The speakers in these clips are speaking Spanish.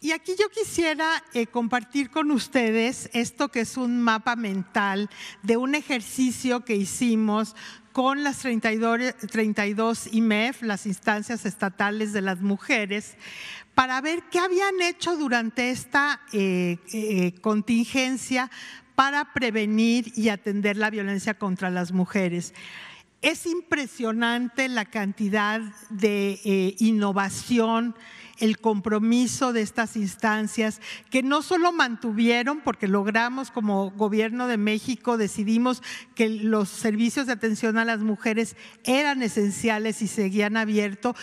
Y aquí yo quisiera eh, compartir con ustedes esto que es un mapa mental de un ejercicio que hicimos con las 32, IMEF, las instancias estatales de las mujeres, para ver qué habían hecho durante esta eh, eh, contingencia para prevenir y atender la violencia contra las mujeres. Es impresionante la cantidad de innovación, el compromiso de estas instancias que no solo mantuvieron, porque logramos como gobierno de México, decidimos que los servicios de atención a las mujeres eran esenciales y seguían abiertos,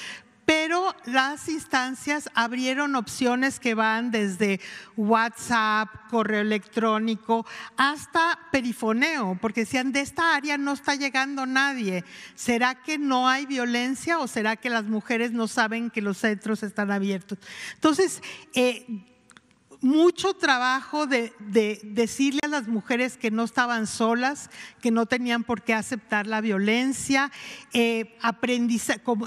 pero las instancias abrieron opciones que van desde WhatsApp, correo electrónico, hasta perifoneo, porque decían, de esta área no está llegando nadie. ¿Será que no hay violencia o será que las mujeres no saben que los centros están abiertos? Entonces, eh, mucho trabajo de, decirle a las mujeres que no estaban solas, que no tenían por qué aceptar la violencia, eh,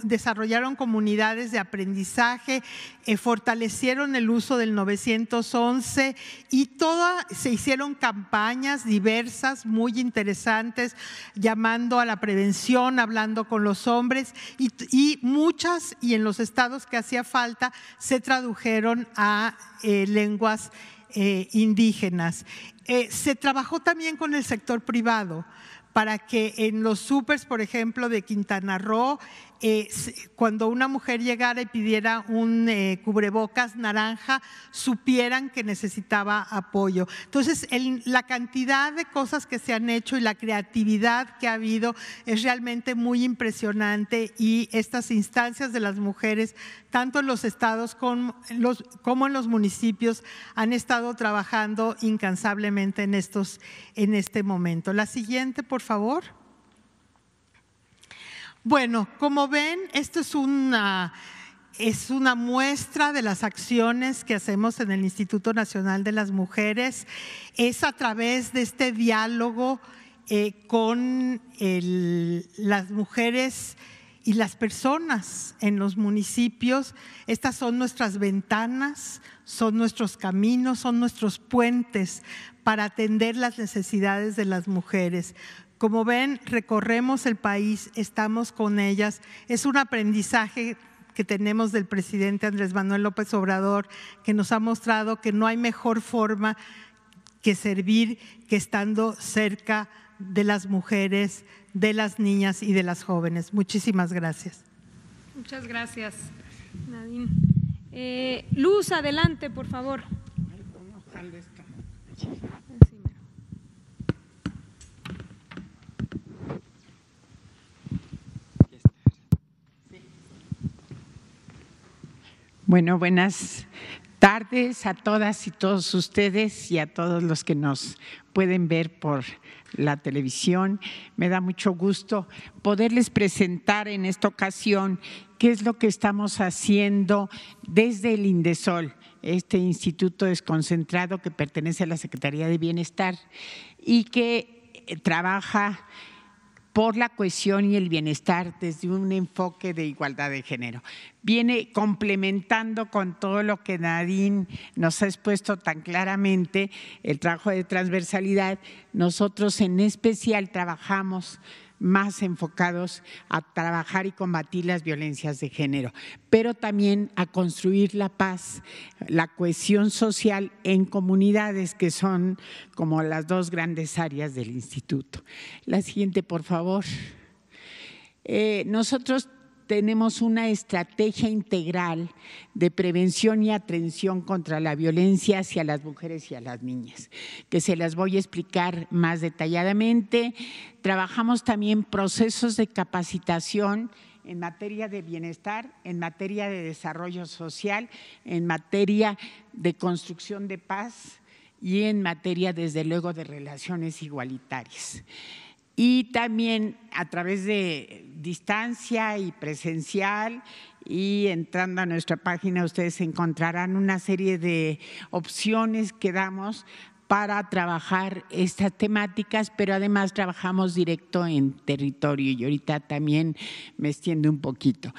desarrollaron comunidades de aprendizaje, eh, fortalecieron el uso del 911 y todas se hicieron campañas diversas, muy interesantes, llamando a la prevención, hablando con los hombres y, muchas, y en los estados que hacía falta, se tradujeron a eh, eh, indígenas. Eh, se trabajó también con el sector privado para que en los supers, por ejemplo, de Quintana Roo eh, cuando una mujer llegara y pidiera un eh, cubrebocas naranja, supieran que necesitaba apoyo. Entonces, la cantidad de cosas que se han hecho y la creatividad que ha habido es realmente muy impresionante y estas instancias de las mujeres, tanto en los estados como en los, como en los municipios, han estado trabajando incansablemente en, estos, en este momento. La siguiente, por favor. Bueno, como ven, esto es una, es una muestra de las acciones que hacemos en el Instituto Nacional de las Mujeres. Es a través de este diálogo eh, con las mujeres y las personas en los municipios. Estas son nuestras ventanas, son nuestros caminos, son nuestros puentes para atender las necesidades de las mujeres. Como ven, recorremos el país, estamos con ellas. Es un aprendizaje que tenemos del presidente Andrés Manuel López Obrador, que nos ha mostrado que no hay mejor forma que servir que estando cerca de las mujeres, de las niñas y de las jóvenes. Muchísimas gracias. Muchas gracias, Nadine. Eh, Luz, adelante, por favor. Bueno, buenas tardes a todas y todos ustedes y a todos los que nos pueden ver por la televisión. Me da mucho gusto poderles presentar en esta ocasión qué es lo que estamos haciendo desde el Indesol, este instituto desconcentrado que pertenece a la Secretaría de Bienestar y que trabaja por la cohesión y el bienestar desde un enfoque de igualdad de género. Viene complementando con todo lo que Nadine nos ha expuesto tan claramente, el trabajo de transversalidad. Nosotros en especial trabajamos más enfocados a trabajar y combatir las violencias de género, pero también a construir la paz, la cohesión social en comunidades que son como las dos grandes áreas del instituto. La siguiente, por favor. Eh, nosotros tenemos una estrategia integral de prevención y atención contra la violencia hacia las mujeres y a las niñas, que se las voy a explicar más detalladamente. Trabajamos también procesos de capacitación en materia de bienestar, en materia de desarrollo social, en materia de construcción de paz y en materia, desde luego, de relaciones igualitarias y también a través de distancia y presencial y entrando a nuestra página ustedes encontrarán una serie de opciones que damos para trabajar estas temáticas, pero además trabajamos directo en territorio y ahorita también me extiendo un poquito.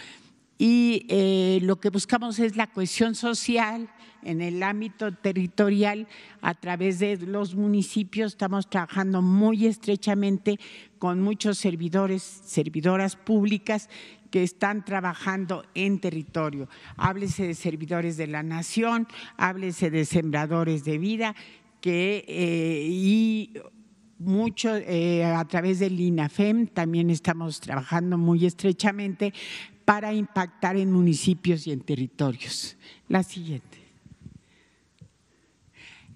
Y eh, lo que buscamos es la cohesión social, en el ámbito territorial a través de los municipios. Estamos trabajando muy estrechamente con muchos servidores, servidoras públicas que están trabajando en territorio. Háblese de servidores de la nación, háblese de sembradores de vida que, eh, y mucho eh, a través del INAFEM también estamos trabajando muy estrechamente para impactar en municipios y en territorios. La siguiente.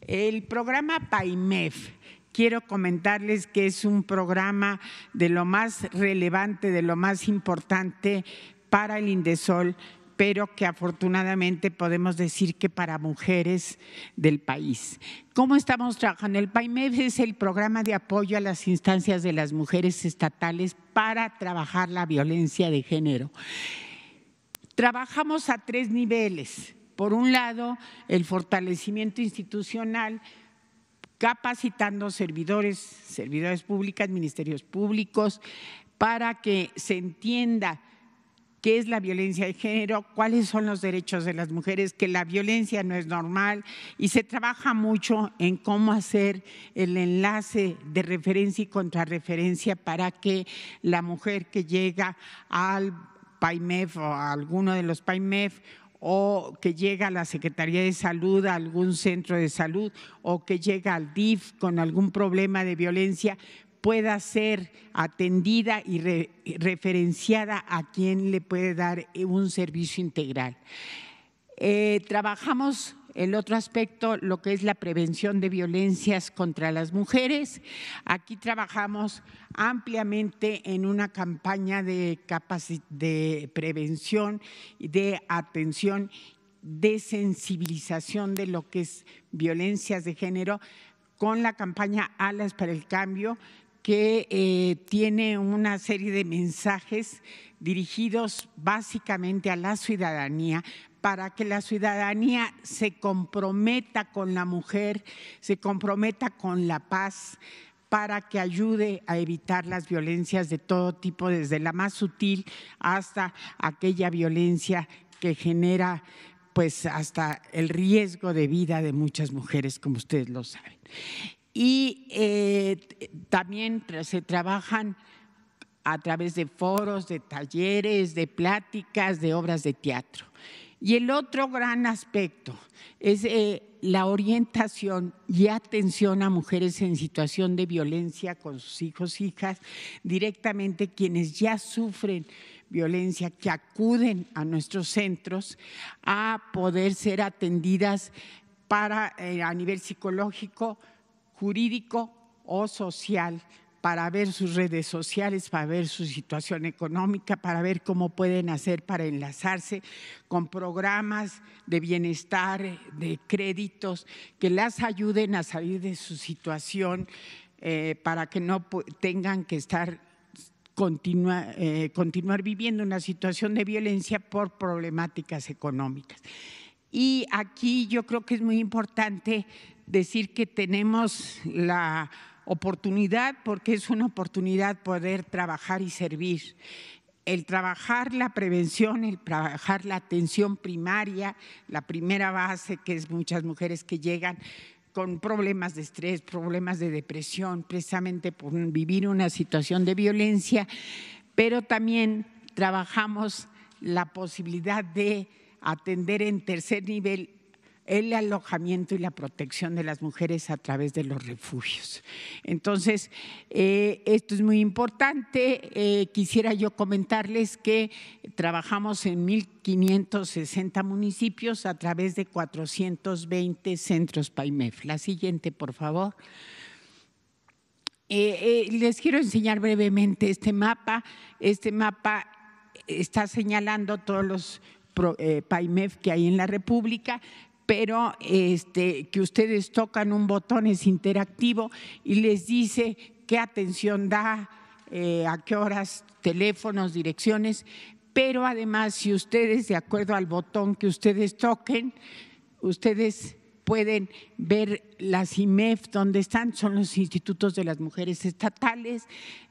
El programa PAIMEF, quiero comentarles que es un programa de lo más relevante, de lo más importante para el Indesol, pero que afortunadamente podemos decir que para mujeres del país. ¿Cómo estamos trabajando? El PAIMEF es el programa de apoyo a las instancias de las mujeres estatales para trabajar la violencia de género. Trabajamos a tres niveles por un lado, el fortalecimiento institucional, capacitando servidores, servidores públicas, ministerios públicos, para que se entienda qué es la violencia de género, cuáles son los derechos de las mujeres, que la violencia no es normal y se trabaja mucho en cómo hacer el enlace de referencia y contrarreferencia para que la mujer que llega al PAIMEF o a alguno de los PAIMEF o que llega a la Secretaría de Salud, a algún centro de salud, o que llega al DIF con algún problema de violencia, pueda ser atendida y referenciada a quien le puede dar un servicio integral. Eh, trabajamos el otro aspecto, lo que es la prevención de violencias contra las mujeres. Aquí trabajamos ampliamente en una campaña de, prevención, de atención, de sensibilización de lo que es violencias de género con la campaña Alas para el Cambio, que eh, tiene una serie de mensajes dirigidos básicamente a la ciudadanía para que la ciudadanía se comprometa con la mujer, se comprometa con la paz, para que ayude a evitar las violencias de todo tipo, desde la más sutil hasta aquella violencia que genera pues hasta el riesgo de vida de muchas mujeres, como ustedes lo saben. Y eh, también se trabajan a través de foros, de talleres, de pláticas, de obras de teatro. Y el otro gran aspecto es eh, la orientación y atención a mujeres en situación de violencia con sus hijos, hijas, directamente quienes ya sufren violencia, que acuden a nuestros centros a poder ser atendidas para, eh, a nivel psicológico, jurídico o social para ver sus redes sociales, para ver su situación económica, para ver cómo pueden hacer para enlazarse con programas de bienestar, de créditos, que las ayuden a salir de su situación eh, para que no tengan que estar eh, continuar viviendo una situación de violencia por problemáticas económicas. Y aquí yo creo que es muy importante decir que tenemos la oportunidad porque es una oportunidad poder trabajar y servir. El trabajar la prevención, el trabajar la atención primaria, la primera base que es muchas mujeres que llegan con problemas de estrés, problemas de depresión, precisamente por vivir una situación de violencia, pero también trabajamos la posibilidad de atender en tercer nivel el alojamiento y la protección de las mujeres a través de los refugios. Entonces, eh, esto es muy importante. Eh, quisiera yo comentarles que trabajamos en 1.560 municipios a través de 420 centros PAIMEF. La siguiente, por favor. Eh, les quiero enseñar brevemente este mapa. Este mapa está señalando todos los PAIMEF que hay en la República, pero este, que ustedes tocan un botón, es interactivo y les dice qué atención da, eh, a qué horas, teléfonos, direcciones, pero además si ustedes, de acuerdo al botón que ustedes toquen, ustedes pueden ver las IMEF, donde están, son los institutos de las mujeres estatales,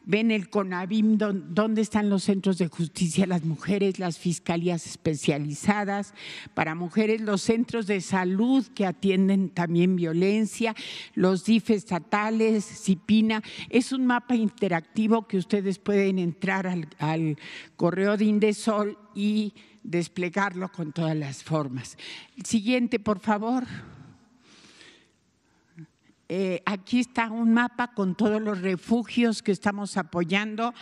ven el CONAVIM, donde están los centros de justicia, las mujeres, las fiscalías especializadas para mujeres, los centros de salud que atienden también violencia, los DIF estatales, CIPINA. Es un mapa interactivo que ustedes pueden entrar al, al correo de Indesol y desplegarlo con todas las formas. El siguiente, por favor. Eh, aquí está un mapa con todos los refugios que estamos apoyando.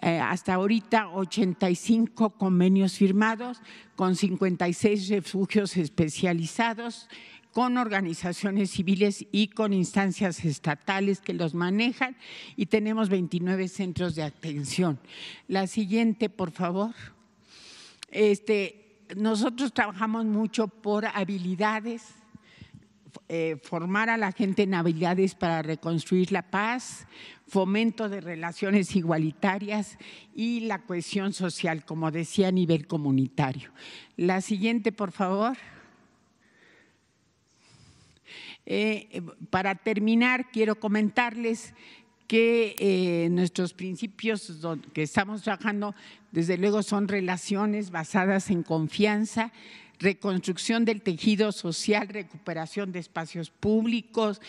Eh, hasta ahorita 85 convenios firmados con 56 refugios especializados con organizaciones civiles y con instancias estatales que los manejan y tenemos 29 centros de atención. La siguiente, por favor. Este, nosotros trabajamos mucho por habilidades, eh, formar a la gente en habilidades para reconstruir la paz, fomento de relaciones igualitarias y la cohesión social, como decía, a nivel comunitario. La siguiente, por favor. Eh, para terminar, quiero comentarles que eh, nuestros principios que estamos trabajando, desde luego, son relaciones basadas en confianza, reconstrucción del tejido social, recuperación de espacios públicos,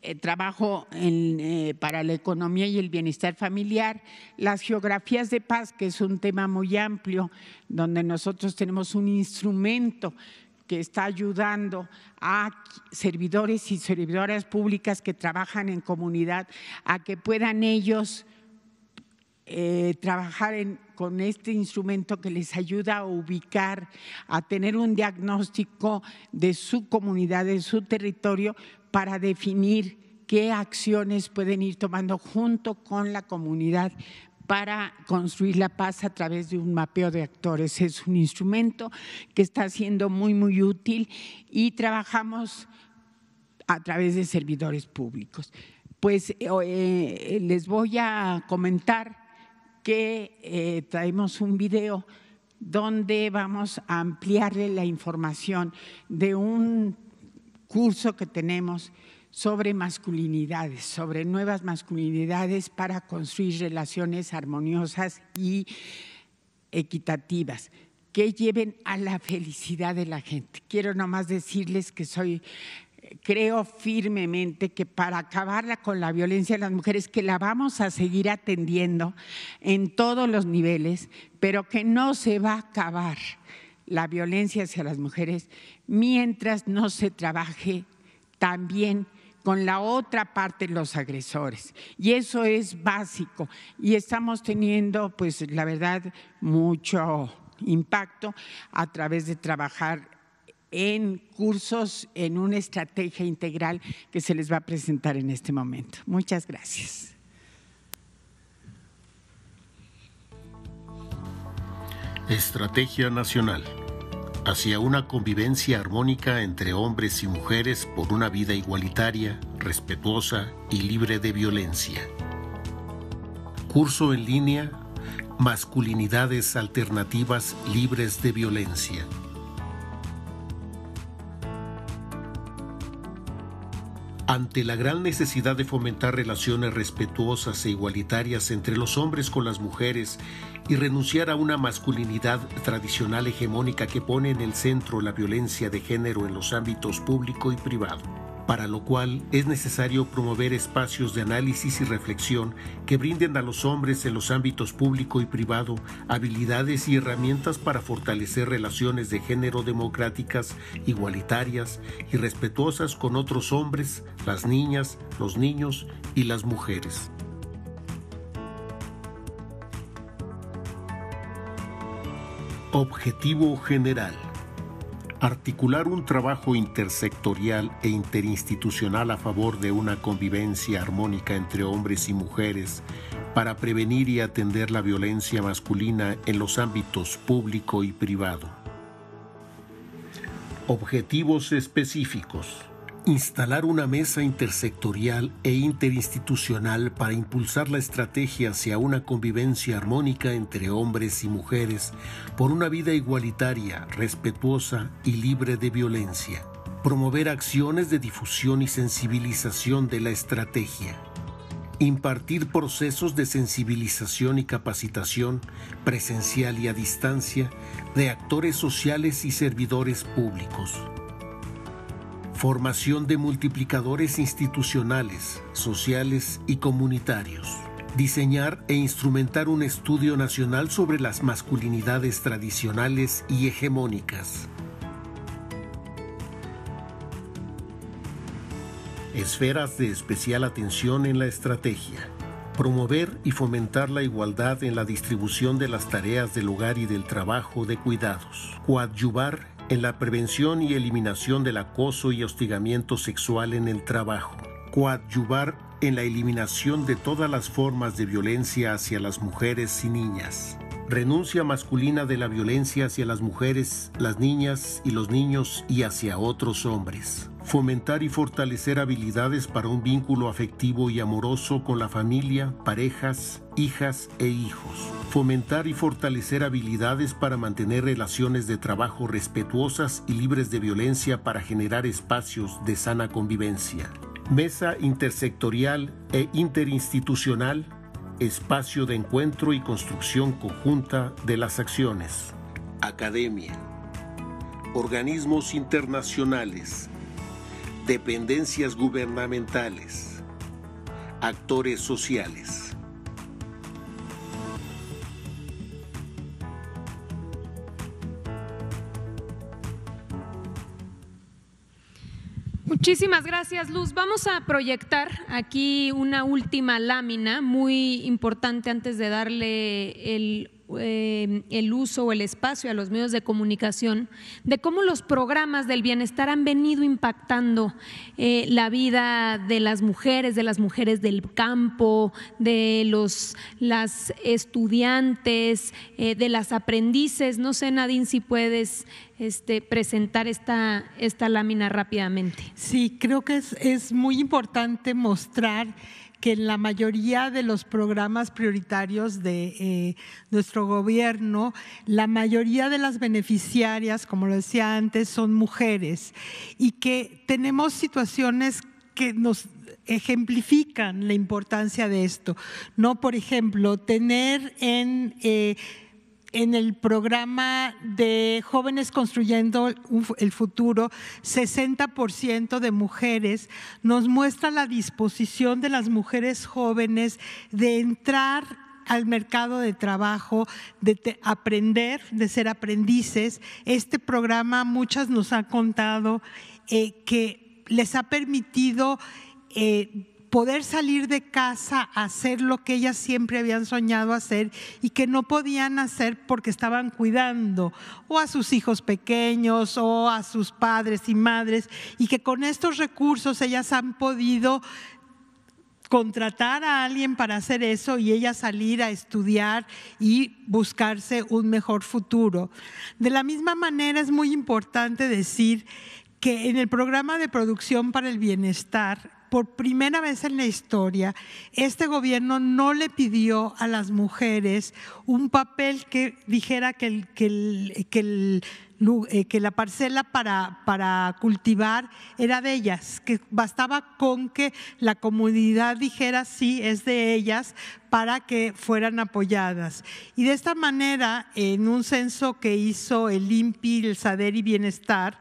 eh, trabajo eh, para la economía y el bienestar familiar, las geografías de paz, que es un tema muy amplio, donde nosotros tenemos un instrumento que está ayudando a servidores y servidoras públicas que trabajan en comunidad a que puedan ellos eh, trabajar con este instrumento que les ayuda a ubicar, a tener un diagnóstico de su comunidad, de su territorio, para definir qué acciones pueden ir tomando junto con la comunidad para construir la paz a través de un mapeo de actores. Es un instrumento que está siendo muy, muy útil y trabajamos a través de servidores públicos. Pues eh, eh, les voy a comentar que eh, traemos un video donde vamos a ampliarle la información de un curso que tenemos sobre masculinidades, sobre nuevas masculinidades para construir relaciones armoniosas y equitativas que lleven a la felicidad de la gente. Quiero nomás decirles que soy creo firmemente que para acabarla con la violencia a las mujeres, que la vamos a seguir atendiendo en todos los niveles, pero que no se va a acabar la violencia hacia las mujeres mientras no se trabaje también con la otra parte los agresores. Y eso es básico. Y estamos teniendo, pues la verdad, mucho impacto a través de trabajar en cursos, en una estrategia integral que se les va a presentar en este momento. Muchas gracias. Estrategia Nacional hacia una convivencia armónica entre hombres y mujeres por una vida igualitaria, respetuosa y libre de violencia. Curso en línea Masculinidades Alternativas Libres de Violencia. Ante la gran necesidad de fomentar relaciones respetuosas e igualitarias entre los hombres con las mujeres y renunciar a una masculinidad tradicional hegemónica que pone en el centro la violencia de género en los ámbitos público y privado para lo cual es necesario promover espacios de análisis y reflexión que brinden a los hombres en los ámbitos público y privado habilidades y herramientas para fortalecer relaciones de género democráticas, igualitarias y respetuosas con otros hombres, las niñas, los niños y las mujeres. Objetivo general articular un trabajo intersectorial e interinstitucional a favor de una convivencia armónica entre hombres y mujeres para prevenir y atender la violencia masculina en los ámbitos público y privado. Objetivos específicos instalar una mesa intersectorial e interinstitucional para impulsar la estrategia hacia una convivencia armónica entre hombres y mujeres por una vida igualitaria, respetuosa y libre de violencia. Promover acciones de difusión y sensibilización de la estrategia. Impartir procesos de sensibilización y capacitación presencial y a distancia de actores sociales y servidores públicos formación de multiplicadores institucionales, sociales y comunitarios, diseñar e instrumentar un estudio nacional sobre las masculinidades tradicionales y hegemónicas. Esferas de especial atención en la estrategia. Promover y fomentar la igualdad en la distribución de las tareas del hogar y del trabajo de cuidados. Coadyuvar en la prevención y eliminación del acoso y hostigamiento sexual en el trabajo, coadyuvar en la eliminación de todas las formas de violencia hacia las mujeres y niñas, renuncia masculina de la violencia hacia las mujeres, las niñas y los niños y hacia otros hombres. Fomentar y fortalecer habilidades para un vínculo afectivo y amoroso con la familia, parejas, hijas e hijos. Fomentar y fortalecer habilidades para mantener relaciones de trabajo respetuosas y libres de violencia para generar espacios de sana convivencia. Mesa intersectorial e interinstitucional espacio de encuentro y construcción conjunta de las acciones. Academia, organismos internacionales, dependencias gubernamentales, actores sociales. Muchísimas gracias, Luz. Vamos a proyectar aquí una última lámina muy importante antes de darle el Em, el uso o el espacio a los medios de comunicación, de cómo los programas del bienestar han venido impactando eh, la vida de las mujeres, de las mujeres del campo, de los, las estudiantes, eh, de las aprendices. No sé, Nadine, si puedes este, presentar esta, esta lámina rápidamente. Sí, creo que es, es muy importante mostrar que en la mayoría de los programas prioritarios de eh, nuestro gobierno, la mayoría de las beneficiarias, como lo decía antes, son mujeres y que tenemos situaciones que nos ejemplifican la importancia de esto. No, por ejemplo, tener en eh, en el programa de Jóvenes Construyendo el Futuro, 60% de mujeres, nos muestra la disposición de las mujeres jóvenes de entrar al mercado de trabajo, de aprender, de ser aprendices. Este programa muchas nos han contado eh, que les ha permitido... Eh, poder salir de casa, a hacer lo que ellas siempre habían soñado hacer y que no podían hacer porque estaban cuidando o a sus hijos pequeños o a sus padres y madres, y que con estos recursos ellas han podido contratar a alguien para hacer eso y ella salir a estudiar y buscarse un mejor futuro. De la misma manera es muy importante decir que en el programa de producción para el bienestar por primera vez en la historia, este gobierno no le pidió a las mujeres un papel que dijera que, eh, la parcela para, para cultivar era de ellas, que bastaba con que la comunidad dijera sí, es de ellas para que fueran apoyadas. Y de esta manera, en un censo que hizo el INPI, el SADER y Bienestar,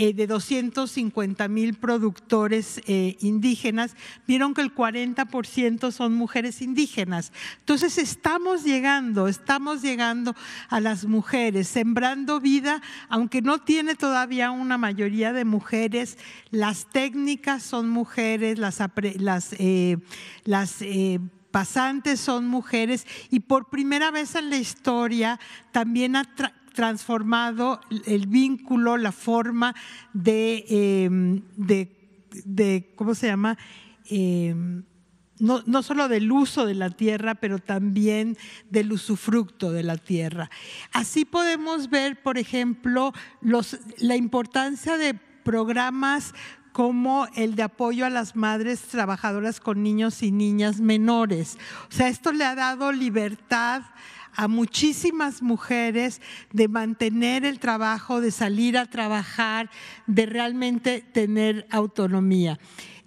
eh, de 250 mil productores eh, indígenas, vieron que el 40% son mujeres indígenas. Entonces estamos llegando, estamos llegando a las mujeres, sembrando vida, aunque no tiene todavía una mayoría de mujeres, las técnicas son mujeres, las, las eh, pasantes son mujeres y por primera vez en la historia también transformado el vínculo, la forma de, em, ¿cómo se llama? Em, no, no, solo del uso de la tierra, pero también del usufructo de la tierra. Así podemos ver, por ejemplo, la importancia de programas como el de apoyo a las madres trabajadoras con niños y niñas menores. O sea, esto le ha dado libertad a muchísimas mujeres de mantener el trabajo, de salir a trabajar, de realmente tener autonomía.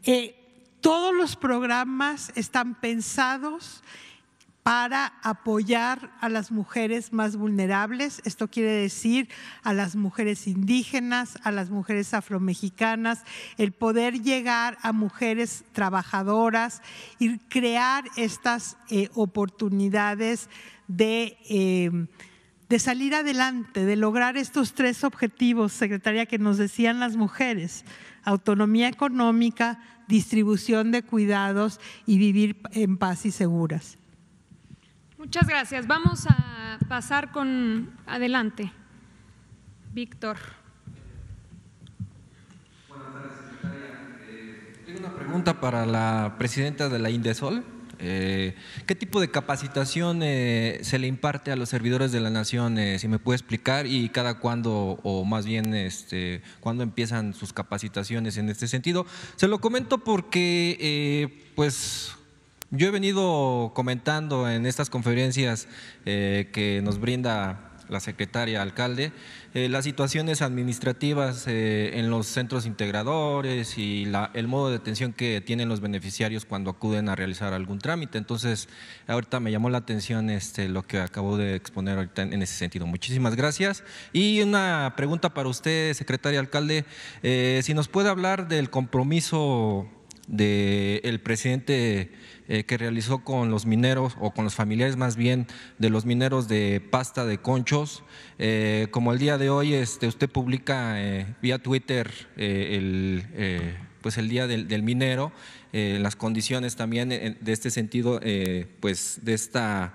Eh, todos los programas están pensados para apoyar a las mujeres más vulnerables. Esto quiere decir a las mujeres indígenas, a las mujeres afromexicanas, el poder llegar a mujeres trabajadoras y crear estas eh, oportunidades em, de salir adelante, de lograr estos tres objetivos, secretaria, que nos decían las mujeres, autonomía económica, distribución de cuidados y vivir en paz y seguras. Muchas gracias. Vamos a pasar con adelante. Víctor. Buenas tardes, secretaria. tengo una pregunta para la presidenta de la Indesol. Eh, ¿Qué tipo de capacitación eh, se le imparte a los servidores de la nación? Eh, si me puede explicar y cada cuándo, o más bien, este, cuándo empiezan sus capacitaciones en este sentido. Se lo comento porque, eh, pues, yo he venido comentando en estas conferencias eh, que nos brinda la secretaria alcalde, eh, las situaciones administrativas eh, en los centros integradores y el modo de atención que tienen los beneficiarios cuando acuden a realizar algún trámite. Entonces, ahorita me llamó la atención este, lo que acabo de exponer en ese sentido. Muchísimas gracias. Y una pregunta para usted, secretaria alcalde, si nos puede hablar del compromiso del presidente eh, que realizó con los mineros o con los familiares más bien de los mineros de pasta de conchos. Eh, como el día de hoy este, usted publica eh, vía Twitter el, pues el día del, minero, las condiciones también de este sentido, pues de esta...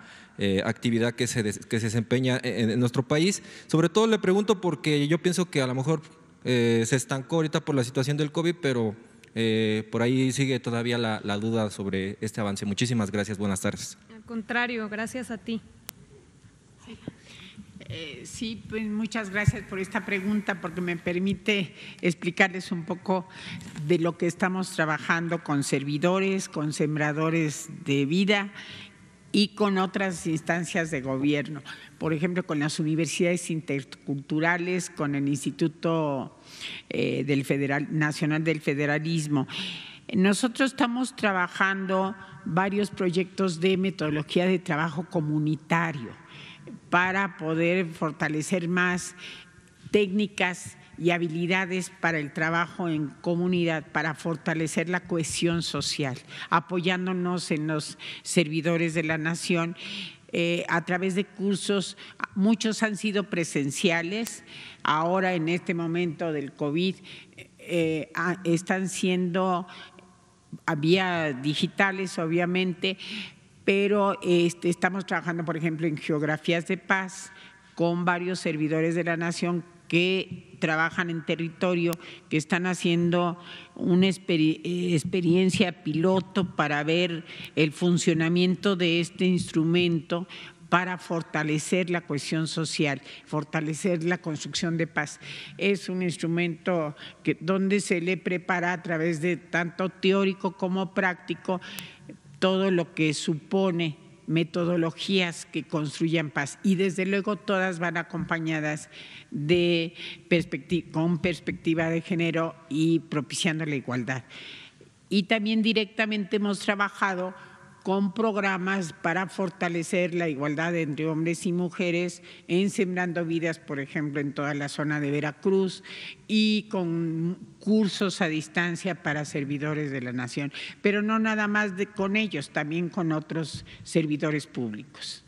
actividad que se, que se desempeña en, nuestro país. Sobre todo le pregunto porque yo pienso que a lo mejor se estancó ahorita por la situación del COVID, pero eh, por ahí sigue todavía la, duda sobre este avance. Muchísimas gracias, buenas tardes. Al contrario, gracias a ti. Sí. Eh, sí, pues muchas gracias por esta pregunta porque me permite explicarles un poco de lo que estamos trabajando con servidores, con sembradores de vida y con otras instancias de gobierno, por ejemplo, con las universidades interculturales, con el Instituto eh, del Federal, Nacional del Federalismo. Nosotros estamos trabajando varios proyectos de metodología de trabajo comunitario para poder fortalecer más técnicas y habilidades para el trabajo en comunidad, para fortalecer la cohesión social, apoyándonos en los servidores de la nación eh, a través de cursos, muchos han sido presenciales, ahora en este momento del COVID eh, ah, están siendo ah, vía digitales, obviamente, pero este, estamos trabajando, por ejemplo, en geografías de paz con varios servidores de la nación que trabajan en territorio, que están haciendo una experiencia piloto para ver el funcionamiento de este instrumento para fortalecer la cohesión social, fortalecer la construcción de paz. Es un instrumento que, donde se le prepara a través de tanto teórico como práctico todo lo que supone metodologías que construyan paz y desde luego todas van acompañadas de con perspectiva de género y propiciando la igualdad. Y también directamente hemos trabajado con programas para fortalecer la igualdad entre hombres y mujeres en Sembrando Vidas, por ejemplo, en toda la zona de Veracruz y con cursos a distancia para servidores de la nación, pero no nada más con ellos, también con otros servidores públicos.